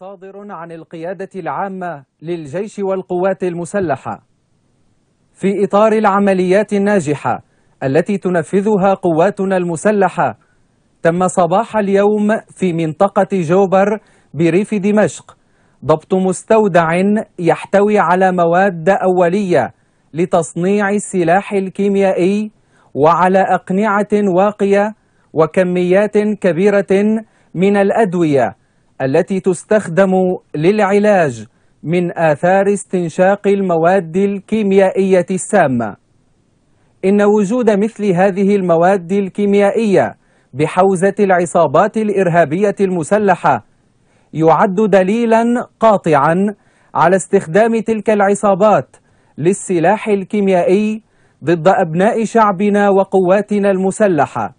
صادر عن القيادة العامة للجيش والقوات المسلحة في إطار العمليات الناجحة التي تنفذها قواتنا المسلحة تم صباح اليوم في منطقة جوبر بريف دمشق ضبط مستودع يحتوي على مواد أولية لتصنيع السلاح الكيميائي وعلى أقنعة واقية وكميات كبيرة من الأدوية التي تستخدم للعلاج من آثار استنشاق المواد الكيميائية السامة إن وجود مثل هذه المواد الكيميائية بحوزة العصابات الإرهابية المسلحة يعد دليلا قاطعا على استخدام تلك العصابات للسلاح الكيميائي ضد أبناء شعبنا وقواتنا المسلحة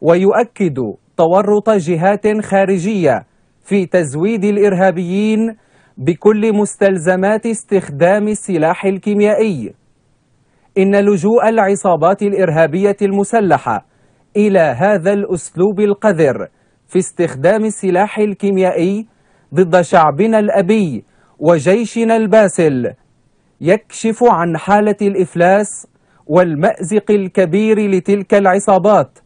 ويؤكد تورط جهات خارجية في تزويد الإرهابيين بكل مستلزمات استخدام السلاح الكيميائي إن لجوء العصابات الإرهابية المسلحة إلى هذا الأسلوب القذر في استخدام السلاح الكيميائي ضد شعبنا الأبي وجيشنا الباسل يكشف عن حالة الإفلاس والمأزق الكبير لتلك العصابات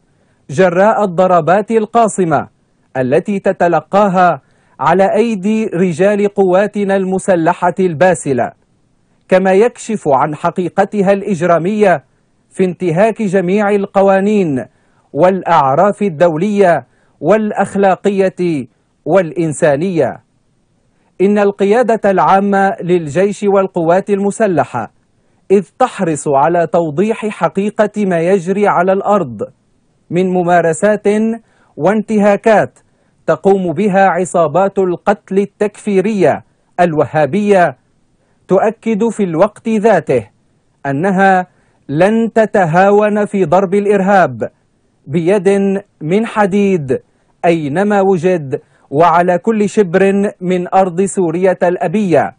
جراء الضربات القاصمة التي تتلقاها على أيدي رجال قواتنا المسلحة الباسلة كما يكشف عن حقيقتها الإجرامية في انتهاك جميع القوانين والأعراف الدولية والأخلاقية والإنسانية إن القيادة العامة للجيش والقوات المسلحة إذ تحرص على توضيح حقيقة ما يجري على الأرض من ممارسات وانتهاكات تقوم بها عصابات القتل التكفيرية الوهابية تؤكد في الوقت ذاته أنها لن تتهاون في ضرب الإرهاب بيد من حديد أينما وجد وعلى كل شبر من أرض سورية الأبية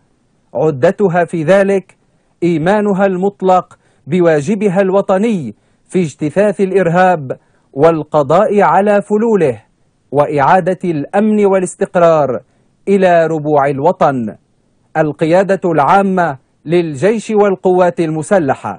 عدتها في ذلك إيمانها المطلق بواجبها الوطني في اجتثاث الإرهاب والقضاء على فلوله وإعادة الأمن والاستقرار إلى ربوع الوطن القيادة العامة للجيش والقوات المسلحة